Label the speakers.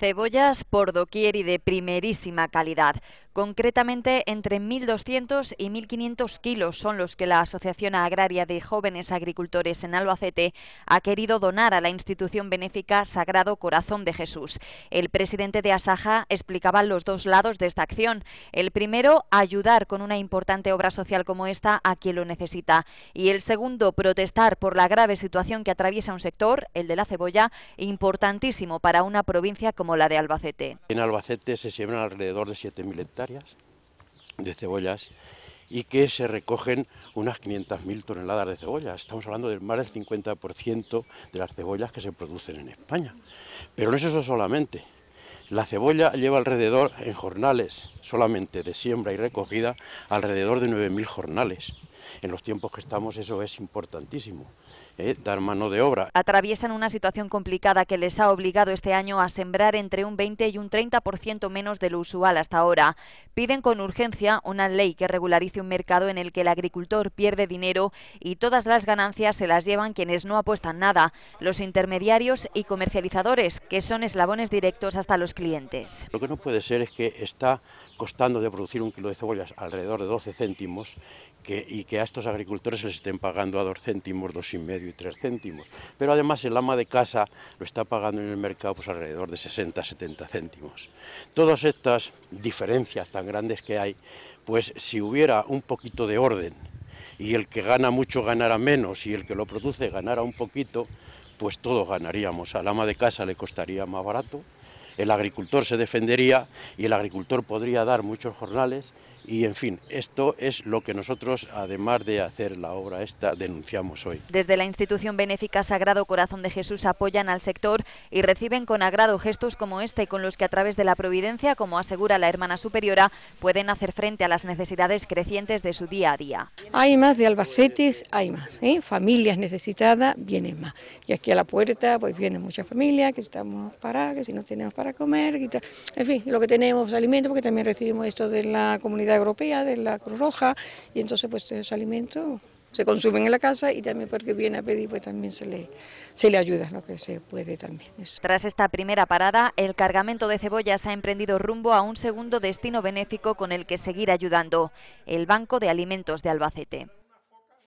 Speaker 1: Cebollas por doquier y de primerísima calidad. Concretamente, entre 1.200 y 1.500 kilos son los que la Asociación Agraria de Jóvenes Agricultores en Albacete ha querido donar a la institución benéfica Sagrado Corazón de Jesús. El presidente de Asaja explicaba los dos lados de esta acción. El primero, ayudar con una importante obra social como esta a quien lo necesita. Y el segundo, protestar por la grave situación que atraviesa un sector, el de la cebolla, importantísimo para una provincia como la de Albacete.
Speaker 2: En Albacete se alrededor de 7.000 de cebollas y que se recogen unas 500.000 toneladas de cebollas. Estamos hablando del más del 50% de las cebollas que se producen en España. Pero no es eso solamente. La cebolla lleva alrededor, en jornales solamente de siembra y recogida, alrededor de 9.000 jornales en los tiempos que estamos eso es importantísimo, ¿eh? dar mano de obra.
Speaker 1: Atraviesan una situación complicada que les ha obligado este año a sembrar entre un 20 y un 30% menos de lo usual hasta ahora. Piden con urgencia una ley que regularice un mercado en el que el agricultor pierde dinero y todas las ganancias se las llevan quienes no apuestan nada, los intermediarios y comercializadores, que son eslabones directos hasta los clientes.
Speaker 2: Lo que no puede ser es que está costando de producir un kilo de cebollas alrededor de 12 céntimos y que a estos agricultores les estén pagando a dos céntimos, dos y medio y tres céntimos. Pero además el ama de casa lo está pagando en el mercado pues alrededor de 60, 70 céntimos. Todas estas diferencias tan grandes que hay, pues si hubiera un poquito de orden y el que gana mucho ganara menos y el que lo produce ganara un poquito, pues todos ganaríamos. Al ama de casa le costaría más barato el agricultor se defendería y el agricultor podría dar muchos jornales y, en fin, esto es lo que nosotros, además de hacer la obra esta, denunciamos hoy.
Speaker 1: Desde la institución benéfica Sagrado Corazón de Jesús apoyan al sector y reciben con agrado gestos como este, con los que a través de la providencia, como asegura la hermana superiora, pueden hacer frente a las necesidades crecientes de su día a día.
Speaker 3: Hay más de Albacetes, hay más. ¿eh? Familias necesitadas, vienen más. Y aquí a la puerta, pues vienen muchas familias que estamos paradas, que si no tenemos paradas comer, en fin, lo que tenemos, alimentos, porque también recibimos esto de la comunidad europea, de la Cruz Roja, y entonces pues esos alimentos se consumen en la casa y también porque viene a pedir, pues también se le,
Speaker 1: se le ayuda lo que se puede también. Tras esta primera parada, el cargamento de cebollas ha emprendido rumbo a un segundo destino benéfico con el que seguir ayudando, el Banco de Alimentos de Albacete.